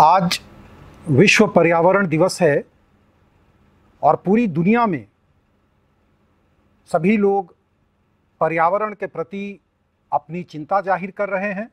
आज विश्व पर्यावरण दिवस है और पूरी दुनिया में सभी लोग पर्यावरण के प्रति अपनी चिंता जाहिर कर रहे हैं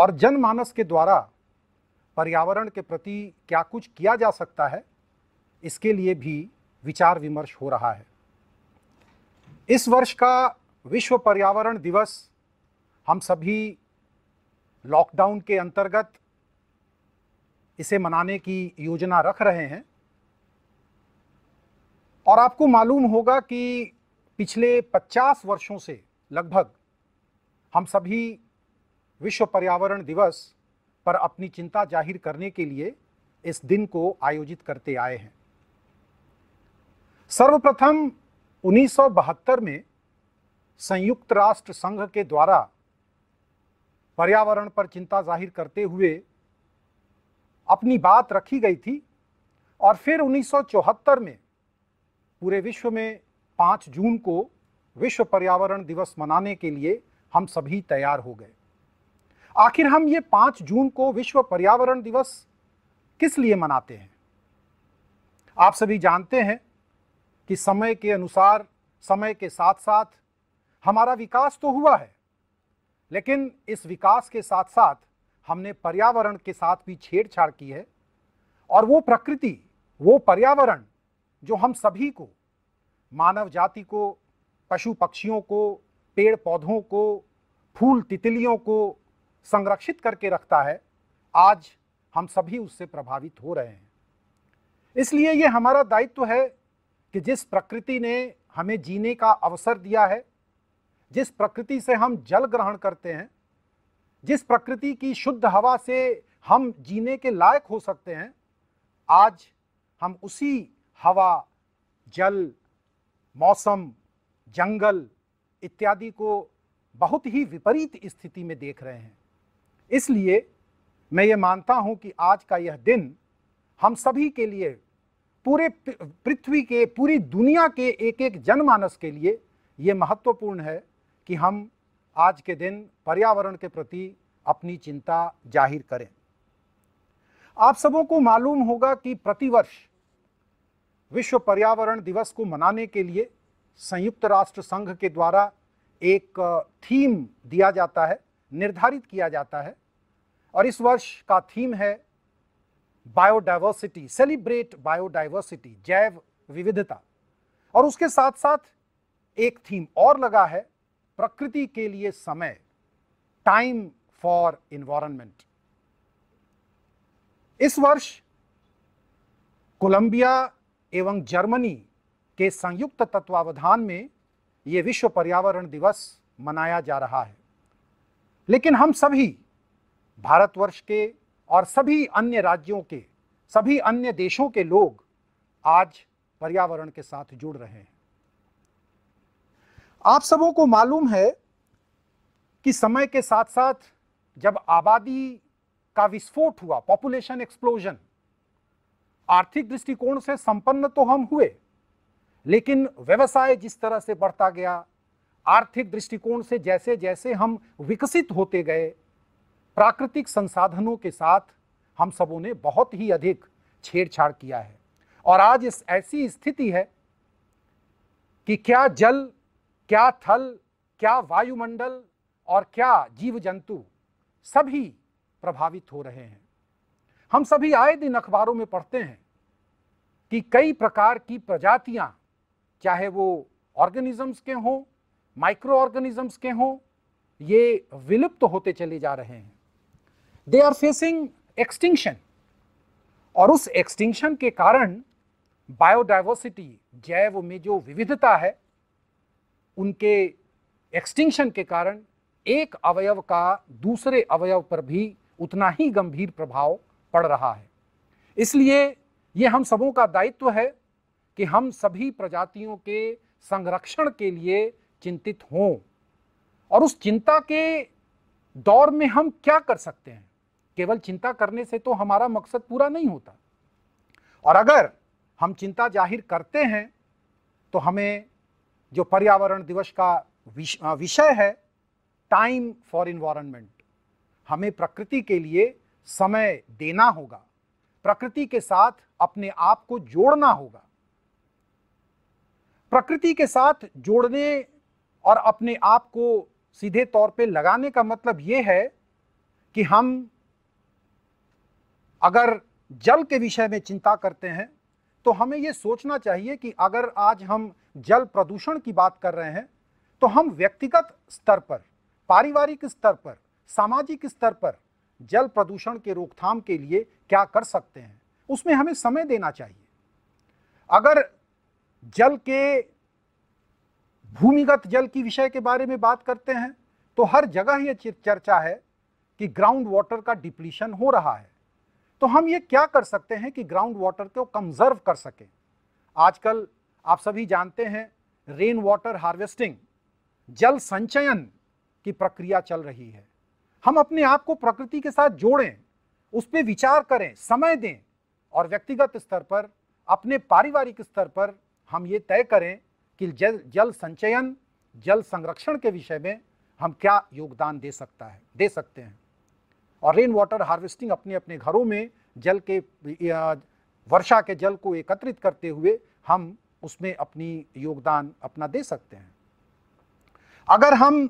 और जनमानस के द्वारा पर्यावरण के प्रति क्या कुछ किया जा सकता है इसके लिए भी विचार विमर्श हो रहा है इस वर्ष का विश्व पर्यावरण दिवस हम सभी लॉकडाउन के अंतर्गत इसे मनाने की योजना रख रहे हैं और आपको मालूम होगा कि पिछले 50 वर्षों से लगभग हम सभी विश्व पर्यावरण दिवस पर अपनी चिंता जाहिर करने के लिए इस दिन को आयोजित करते आए हैं सर्वप्रथम 1972 में संयुक्त राष्ट्र संघ के द्वारा पर्यावरण पर चिंता जाहिर करते हुए अपनी बात रखी गई थी और फिर 1974 में पूरे विश्व में 5 जून को विश्व पर्यावरण दिवस मनाने के लिए हम सभी तैयार हो गए आखिर हम ये 5 जून को विश्व पर्यावरण दिवस किस लिए मनाते हैं आप सभी जानते हैं कि समय के अनुसार समय के साथ साथ हमारा विकास तो हुआ है लेकिन इस विकास के साथ साथ हमने पर्यावरण के साथ भी छेड़छाड़ की है और वो प्रकृति वो पर्यावरण जो हम सभी को मानव जाति को पशु पक्षियों को पेड़ पौधों को फूल तितलियों को संरक्षित करके रखता है आज हम सभी उससे प्रभावित हो रहे हैं इसलिए ये हमारा दायित्व है कि जिस प्रकृति ने हमें जीने का अवसर दिया है जिस प्रकृति से हम जल ग्रहण करते हैं जिस प्रकृति की शुद्ध हवा से हम जीने के लायक हो सकते हैं आज हम उसी हवा जल मौसम जंगल इत्यादि को बहुत ही विपरीत स्थिति में देख रहे हैं इसलिए मैं ये मानता हूँ कि आज का यह दिन हम सभी के लिए पूरे पृथ्वी के पूरी दुनिया के एक एक जनमानस के लिए ये महत्वपूर्ण है कि हम आज के दिन पर्यावरण के प्रति अपनी चिंता जाहिर करें आप सबों को मालूम होगा कि प्रतिवर्ष विश्व पर्यावरण दिवस को मनाने के लिए संयुक्त राष्ट्र संघ के द्वारा एक थीम दिया जाता है निर्धारित किया जाता है और इस वर्ष का थीम है बायोडाइवर्सिटी सेलिब्रेट बायोडाइवर्सिटी जैव विविधता और उसके साथ साथ एक थीम और लगा है प्रकृति के लिए समय टाइम फॉर इन्वायरमेंट इस वर्ष कोलंबिया एवं जर्मनी के संयुक्त तत्वावधान में ये विश्व पर्यावरण दिवस मनाया जा रहा है लेकिन हम सभी भारतवर्ष के और सभी अन्य राज्यों के सभी अन्य देशों के लोग आज पर्यावरण के साथ जुड़ रहे हैं आप सबों को मालूम है कि समय के साथ साथ जब आबादी का विस्फोट हुआ पॉपुलेशन एक्सप्लोजन आर्थिक दृष्टिकोण से संपन्न तो हम हुए लेकिन व्यवसाय जिस तरह से बढ़ता गया आर्थिक दृष्टिकोण से जैसे जैसे हम विकसित होते गए प्राकृतिक संसाधनों के साथ हम सबों ने बहुत ही अधिक छेड़छाड़ किया है और आज इस ऐसी स्थिति है कि क्या जल क्या थल क्या वायुमंडल और क्या जीव जंतु सभी प्रभावित हो रहे हैं हम सभी आए दिन अखबारों में पढ़ते हैं कि कई प्रकार की प्रजातियां चाहे वो ऑर्गेनिजम्स के हों माइक्रो ऑर्गेनिजम्स के हों ये विलुप्त तो होते चले जा रहे हैं दे आर फेसिंग एक्सटिंक्शन और उस एक्सटिंक्शन के कारण बायोडाइवर्सिटी जैव में जो विविधता है उनके एक्सटिंक्शन के कारण एक अवयव का दूसरे अवयव पर भी उतना ही गंभीर प्रभाव पड़ रहा है इसलिए ये हम सबों का दायित्व है कि हम सभी प्रजातियों के संरक्षण के लिए चिंतित हों और उस चिंता के दौर में हम क्या कर सकते हैं केवल चिंता करने से तो हमारा मकसद पूरा नहीं होता और अगर हम चिंता जाहिर करते हैं तो हमें जो पर्यावरण दिवस का विषय है टाइम फॉर इन्वायरमेंट हमें प्रकृति के लिए समय देना होगा प्रकृति के साथ अपने आप को जोड़ना होगा प्रकृति के साथ जोड़ने और अपने आप को सीधे तौर पे लगाने का मतलब ये है कि हम अगर जल के विषय में चिंता करते हैं तो हमें ये सोचना चाहिए कि अगर आज हम जल प्रदूषण की बात कर रहे हैं तो हम व्यक्तिगत स्तर पर पारिवारिक स्तर पर सामाजिक स्तर पर जल प्रदूषण के रोकथाम के लिए क्या कर सकते हैं उसमें हमें समय देना चाहिए अगर जल के भूमिगत जल की विषय के बारे में बात करते हैं तो हर जगह ये चर्चा है कि ग्राउंड वाटर का डिप्लीशन हो रहा है तो हम ये क्या कर सकते हैं कि ग्राउंड वाटर को कंजर्व कर सकें आजकल आप सभी जानते हैं रेन वाटर हार्वेस्टिंग जल संचयन की प्रक्रिया चल रही है हम अपने आप को प्रकृति के साथ जोड़ें उस पर विचार करें समय दें और व्यक्तिगत स्तर पर अपने पारिवारिक स्तर पर हम ये तय करें कि जल जल संचयन जल संरक्षण के विषय में हम क्या योगदान दे सकता है दे सकते हैं और रेन वाटर हार्वेस्टिंग अपने अपने घरों में जल के वर्षा के जल को एकत्रित करते हुए हम उसमें अपनी योगदान अपना दे सकते हैं अगर हम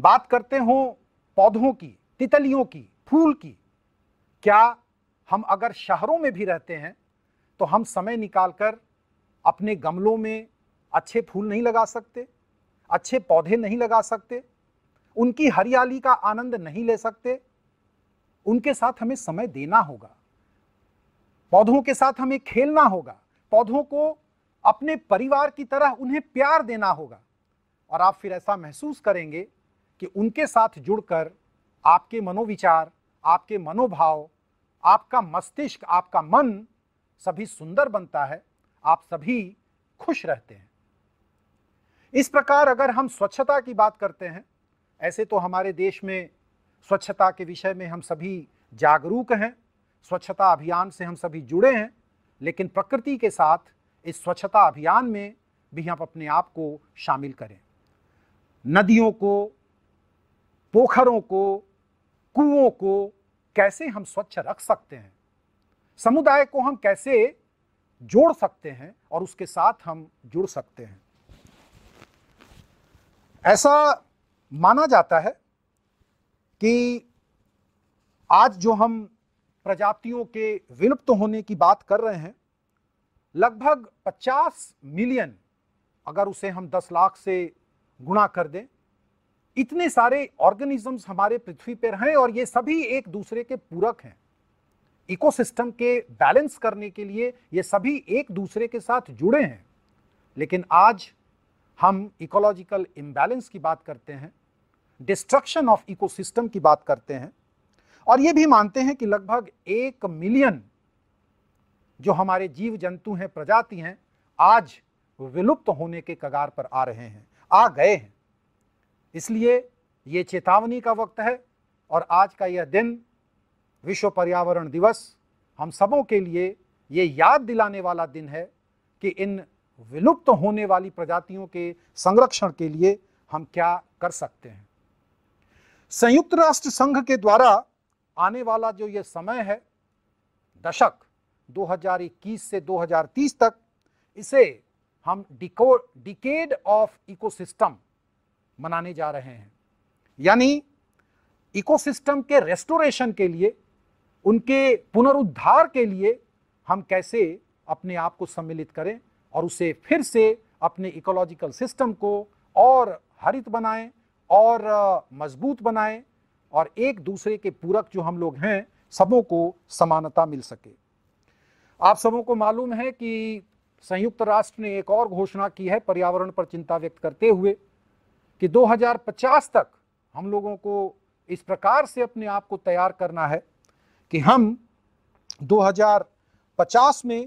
बात करते हों पौधों की तितलियों की फूल की क्या हम अगर शहरों में भी रहते हैं तो हम समय निकालकर अपने गमलों में अच्छे फूल नहीं लगा सकते अच्छे पौधे नहीं लगा सकते उनकी हरियाली का आनंद नहीं ले सकते उनके साथ हमें समय देना होगा पौधों के साथ हमें खेलना होगा पौधों को अपने परिवार की तरह उन्हें प्यार देना होगा और आप फिर ऐसा महसूस करेंगे कि उनके साथ जुड़कर आपके मनोविचार आपके मनोभाव आपका मस्तिष्क आपका मन सभी सुंदर बनता है आप सभी खुश रहते हैं इस प्रकार अगर हम स्वच्छता की बात करते हैं ऐसे तो हमारे देश में स्वच्छता के विषय में हम सभी जागरूक हैं स्वच्छता अभियान से हम सभी जुड़े हैं लेकिन प्रकृति के साथ इस स्वच्छता अभियान में भी हम अपने आप को शामिल करें नदियों को पोखरों को कुओं को कैसे हम स्वच्छ रख सकते हैं समुदाय को हम कैसे जोड़ सकते हैं और उसके साथ हम जुड़ सकते हैं ऐसा माना जाता है कि आज जो हम प्रजातियों के विलुप्त होने की बात कर रहे हैं लगभग 50 मिलियन अगर उसे हम 10 लाख से गुणा कर दें इतने सारे ऑर्गेनिजम्स हमारे पृथ्वी पर हैं और ये सभी एक दूसरे के पूरक हैं इकोसिस्टम के बैलेंस करने के लिए ये सभी एक दूसरे के साथ जुड़े हैं लेकिन आज हम इकोलॉजिकल इम्बैलेंस की बात करते हैं डिस्ट्रक्शन ऑफ इकोसिस्टम की बात करते हैं और ये भी मानते हैं कि लगभग एक मिलियन जो हमारे जीव जंतु हैं प्रजाति हैं आज विलुप्त होने के कगार पर आ रहे हैं आ गए हैं इसलिए ये चेतावनी का वक्त है और आज का यह दिन विश्व पर्यावरण दिवस हम सबों के लिए ये याद दिलाने वाला दिन है कि इन विलुप्त होने वाली प्रजातियों के संरक्षण के लिए हम क्या कर सकते हैं संयुक्त राष्ट्र संघ के द्वारा आने वाला जो ये समय है दशक 2021 से 2030 तक इसे हम डिको डिकेड ऑफ इकोसिस्टम मनाने जा रहे हैं यानी इकोसिस्टम के रेस्टोरेशन के लिए उनके पुनरुद्धार के लिए हम कैसे अपने आप को सम्मिलित करें और उसे फिर से अपने इकोलॉजिकल सिस्टम को और हरित बनाएं और मजबूत बनाएं और एक दूसरे के पूरक जो हम लोग हैं सबों को समानता मिल सके आप सबों को मालूम है कि संयुक्त राष्ट्र ने एक और घोषणा की है पर्यावरण पर चिंता व्यक्त करते हुए कि 2050 तक हम लोगों को इस प्रकार से अपने आप को तैयार करना है कि हम 2050 में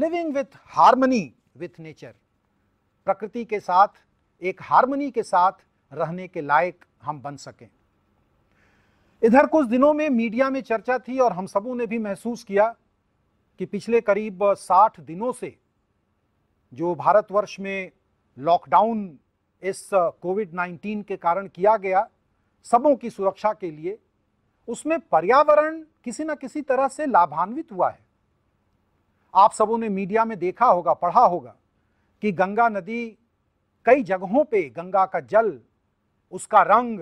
living with harmony with nature प्रकृति के साथ एक हार्मनी के साथ रहने के लायक हम बन सकें इधर कुछ दिनों में मीडिया में चर्चा थी और हम सबों ने भी महसूस किया कि पिछले करीब 60 दिनों से जो भारतवर्ष में लॉकडाउन इस कोविड 19 के कारण किया गया सबों की सुरक्षा के लिए उसमें पर्यावरण किसी न किसी तरह से लाभान्वित हुआ है आप सबों ने मीडिया में देखा होगा पढ़ा होगा कि गंगा नदी कई जगहों पे गंगा का जल उसका रंग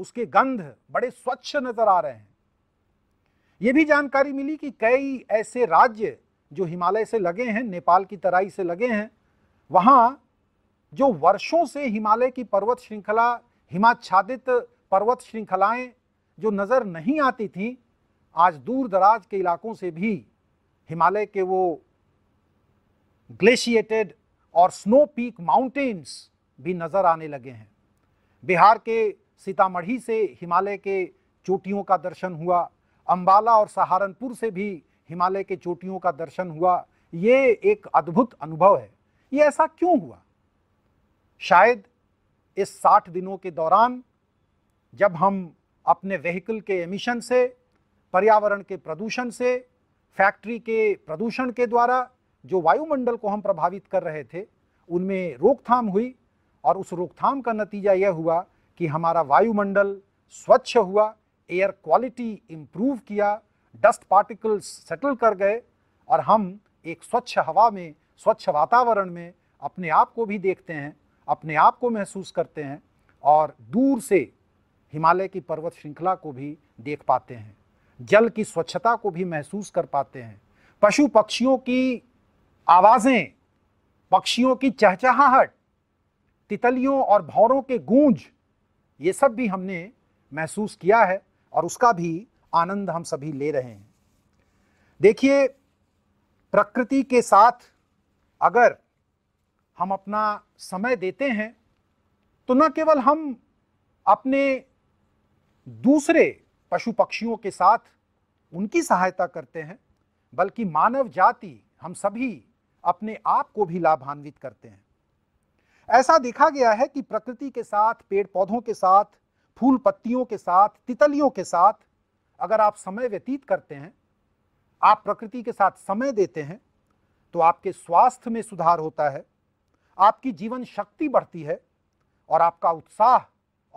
उसके गंध बड़े स्वच्छ नजर आ रहे हैं ये भी जानकारी मिली कि कई ऐसे राज्य जो हिमालय से लगे हैं नेपाल की तराई से लगे हैं वहाँ जो वर्षों से हिमालय की पर्वत श्रृंखला हिमाच्छादित पर्वत श्रृंखलाएं जो नज़र नहीं आती थीं आज दूर दराज के इलाकों से भी हिमालय के वो ग्लेशिएटेड और स्नो पीक माउंटेन्स भी नज़र आने लगे हैं बिहार के सीतामढ़ी से हिमालय के चोटियों का दर्शन हुआ अम्बाला और सहारनपुर से भी हिमालय के चोटियों का दर्शन हुआ ये एक अद्भुत अनुभव है ये ऐसा क्यों हुआ शायद इस साठ दिनों के दौरान जब हम अपने व्हीकल के एमिशन से पर्यावरण के प्रदूषण से फैक्ट्री के प्रदूषण के द्वारा जो वायुमंडल को हम प्रभावित कर रहे थे उनमें रोकथाम हुई और उस रोकथाम का नतीजा यह हुआ कि हमारा वायुमंडल स्वच्छ हुआ एयर क्वालिटी इम्प्रूव किया डस्ट पार्टिकल्स सेटल कर गए और हम एक स्वच्छ हवा में स्वच्छ वातावरण में अपने आप को भी देखते हैं अपने आप को महसूस करते हैं और दूर से हिमालय की पर्वत श्रृंखला को भी देख पाते हैं जल की स्वच्छता को भी महसूस कर पाते हैं पशु पक्षियों की आवाज़ें पक्षियों की चहचहाहट तितलियों और भौरों के गूंज ये सब भी हमने महसूस किया है और उसका भी आनंद हम सभी ले रहे हैं देखिए प्रकृति के साथ अगर हम अपना समय देते हैं तो न केवल हम अपने दूसरे पशु पक्षियों के साथ उनकी सहायता करते हैं बल्कि मानव जाति हम सभी अपने आप को भी लाभान्वित करते हैं ऐसा देखा गया है कि प्रकृति के साथ पेड़ पौधों के साथ फूल पत्तियों के साथ तितलियों के साथ अगर आप समय व्यतीत करते हैं आप प्रकृति के साथ समय देते हैं तो आपके स्वास्थ्य में सुधार होता है आपकी जीवन शक्ति बढ़ती है और आपका उत्साह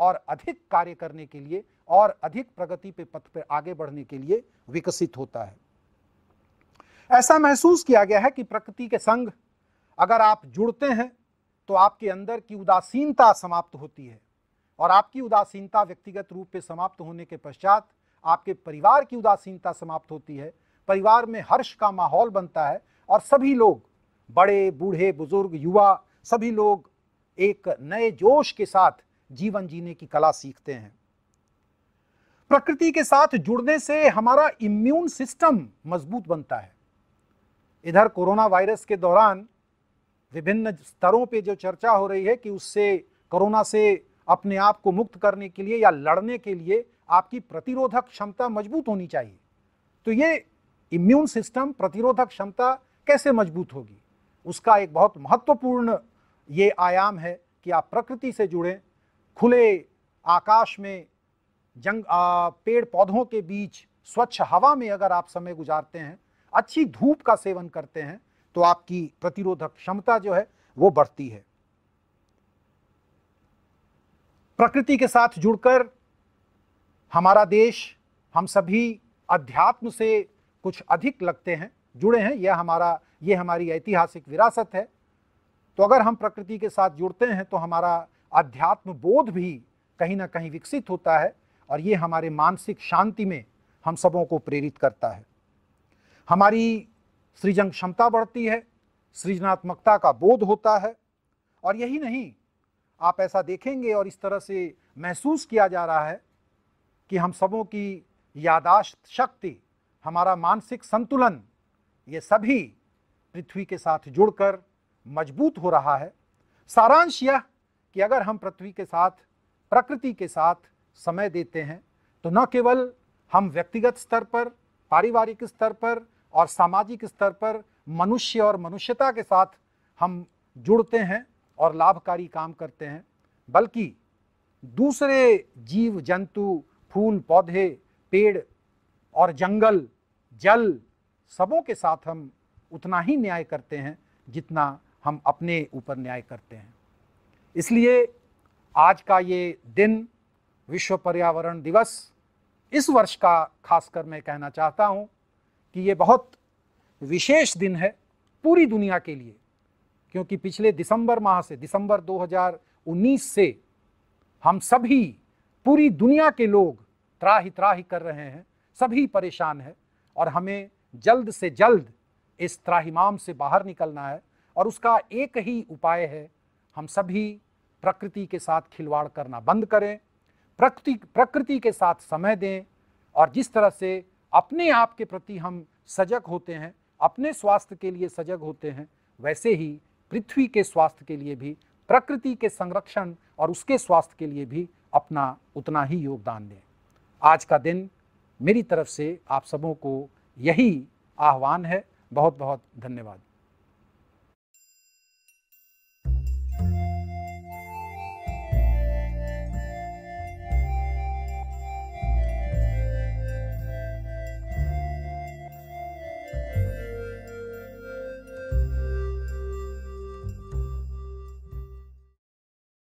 और अधिक कार्य करने के लिए और अधिक प्रगति पे पथ पर आगे बढ़ने के लिए विकसित होता है ऐसा महसूस किया गया है कि प्रकृति के संग अगर आप जुड़ते हैं तो आपके अंदर की उदासीनता समाप्त होती है और आपकी उदासीनता व्यक्तिगत रूप से समाप्त होने के पश्चात आपके परिवार की उदासीनता समाप्त होती है परिवार में हर्ष का माहौल बनता है और सभी लोग बड़े बूढ़े बुजुर्ग युवा सभी लोग एक नए जोश के साथ जीवन जीने की कला सीखते हैं प्रकृति के साथ जुड़ने से हमारा इम्यून सिस्टम मजबूत बनता है इधर कोरोना वायरस के दौरान विभिन्न स्तरों पे जो चर्चा हो रही है कि उससे कोरोना से अपने आप को मुक्त करने के लिए या लड़ने के लिए आपकी प्रतिरोधक क्षमता मजबूत होनी चाहिए तो ये इम्यून सिस्टम प्रतिरोधक क्षमता कैसे मजबूत होगी उसका एक बहुत महत्वपूर्ण ये आयाम है कि आप प्रकृति से जुड़ें खुले आकाश में जंग आ, पेड़ पौधों के बीच स्वच्छ हवा में अगर आप समय गुजारते हैं अच्छी धूप का सेवन करते हैं तो आपकी प्रतिरोधक क्षमता जो है वो बढ़ती है प्रकृति के साथ जुड़कर हमारा देश हम सभी अध्यात्म से कुछ अधिक लगते हैं जुड़े हैं यह हमारा ये हमारी ऐतिहासिक विरासत है तो अगर हम प्रकृति के साथ जुड़ते हैं तो हमारा अध्यात्म बोध भी कहीं ना कहीं विकसित होता है और ये हमारे मानसिक शांति में हम सबों को प्रेरित करता है हमारी सृजन क्षमता बढ़ती है सृजनात्मकता का बोध होता है और यही नहीं आप ऐसा देखेंगे और इस तरह से महसूस किया जा रहा है कि हम सबों की यादाश्त शक्ति हमारा मानसिक संतुलन ये सभी पृथ्वी के साथ जुड़कर मजबूत हो रहा है सारांश यह कि अगर हम पृथ्वी के साथ प्रकृति के साथ समय देते हैं तो न केवल हम व्यक्तिगत स्तर पर पारिवारिक स्तर पर और सामाजिक स्तर पर मनुष्य और मनुष्यता के साथ हम जुड़ते हैं और लाभकारी काम करते हैं बल्कि दूसरे जीव जंतु फूल पौधे पेड़ और जंगल जल सबों के साथ हम उतना ही न्याय करते हैं जितना हम अपने ऊपर न्याय करते हैं इसलिए आज का ये दिन विश्व पर्यावरण दिवस इस वर्ष का खासकर मैं कहना चाहता हूँ कि ये बहुत विशेष दिन है पूरी दुनिया के लिए क्योंकि पिछले दिसंबर माह से दिसंबर 2019 से हम सभी पूरी दुनिया के लोग त्राही त्राही कर रहे हैं सभी परेशान है और हमें जल्द से जल्द इस त्राहीमाम से बाहर निकलना है और उसका एक ही उपाय है हम सभी प्रकृति के साथ खिलवाड़ करना बंद करें प्रकृति प्रकृति के साथ समय दें और जिस तरह से अपने आप के प्रति हम सजग होते हैं अपने स्वास्थ्य के लिए सजग होते हैं वैसे ही पृथ्वी के स्वास्थ्य के लिए भी प्रकृति के संरक्षण और उसके स्वास्थ्य के लिए भी अपना उतना ही योगदान दें आज का दिन मेरी तरफ से आप सबों को यही आह्वान है बहुत बहुत धन्यवाद